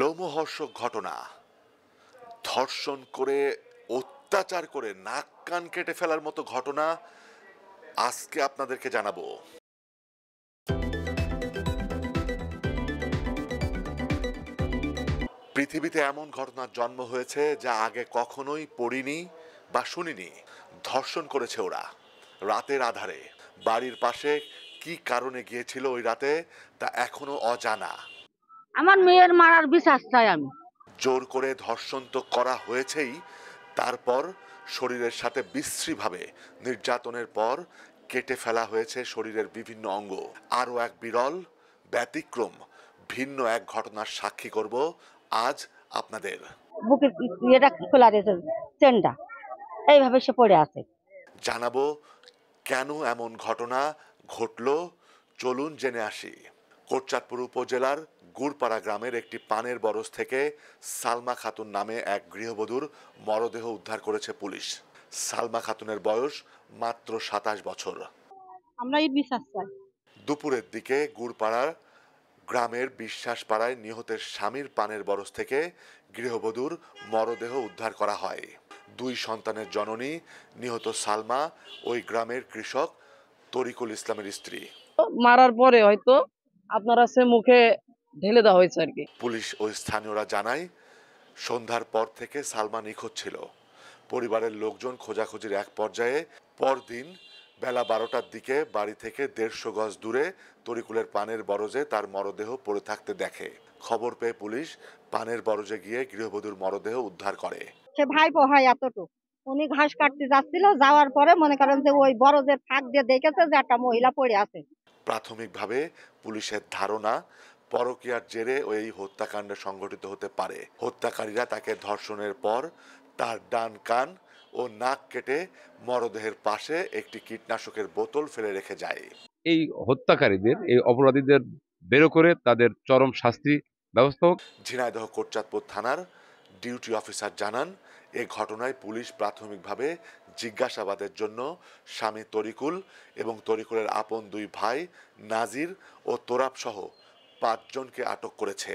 লোমহর্ষক ঘটনা ধর্ষণ করে অত্যাচার করে নাক কান কেটে ফেলার মতো ঘটনা আজকে আপনাদেরকে জানাবো পৃথিবীতে এমন ঘটনার জন্ম হয়েছে যা আগে কখনোই পড়িনি বা শুনিনি ধর্ষণ করেছে ওরা রাতের আধারে বাড়ির পাশে কি কারণে গিয়েছিল ওই রাতে তা এখনও অজানা আমার মেয়ের মারার বিশ্বাস চাই আমি জোর করে ধর্ষণ তো করা হয়েছেই তারপর শরীরের সাথে বিশ্রীভাবে নির্যাতনের পর কেটে ফেলা হয়েছে শরীরের বিভিন্ন অঙ্গ আরও এক বিরল ব্যতিক্রম ভিন্ন এক ঘটনার সাক্ষী করব আজ আপনাদের বুকের ইয়েটা খোলা রয়েছে চেনটা এইভাবে সে পড়ে আছে জানাবো কেন এমন ঘটনা ঘটল চলুন জেনে আসি কোটচাঁদপুর উপজেলার গুড়পাড়া গ্রামের একটি পানের বরস থেকে সালমা খাতুন নামে এক গৃহবধূর মরদেহ উদ্ধার করেছে পুলিশ সালমা খাতুনের বয়স মাত্র সাতাশ বছর আমরা দুপুরের দিকে গুড়পাড়ার গ্রামের বিশ্বাসপাড়ায় নিহতের স্বামীর পানের বরস থেকে গৃহবধূর মরদেহ উদ্ধার করা হয় দুই সন্তানের জননী নিহত সালমা ওই গ্রামের কৃষক তরিকুল ইসলামের স্ত্রী মারার পরে হয়তো আপনার আছে মুখে ঢেলে দেওয়া হয়েছে আর কি পুলিশ ও স্থানীয়রা জানায় সন্ধ্যার পর থেকে সালমা নিখোঁজ ছিল পরিবারের লোকজন খোঁজাখুঁজির এক পর্যায়ে পরদিন বেলা বারোটার দিকে বাড়ি থেকে দেড়শো গজ দূরে তরিকুলের পানের বরজে তার মরদেহ পড়ে থাকতে দেখে খবর পেয়ে পুলিশ পানের বরজে গিয়ে গৃহবধূর মরদেহ উদ্ধার করে সে ভাই পোহাই এতটুকু উনি ঘাস কাটতে যাচ্ছিল যাওয়ার পরে মনে করেন যে ওই বরজের ফাঁক দিয়ে দেখেছে যে একটা মহিলা পড়ে আছে প্রাথমিকভাবে পুলিশের ধারণা পরকিয়ার জেরে ওই হত্যাকাণ্ডে সংঘটিত হতে পারে হত্যাকারীরা তাকে ধর্ষণের পর তার ডান কান ও নাক কেটে মরদেহের পাশে একটি কীটনাশকের বোতল ফেলে রেখে যায় এই হত্যাকারীদের এই অপরাধীদের বেরো করে তাদের চরম শাস্তি ব্যবস্থা হোক ঝিনাইদহ কোটচাঁদপুর থানার ডিউটি অফিসার জানান এ ঘটনায় পুলিশ প্রাথমিকভাবে জিজ্ঞাসাবাদের জন্য স্বামী তরিকুল এবং তরিকুলের আপন দুই ভাই নাজির ও তোরাবসহ পাঁচজনকে আটক করেছে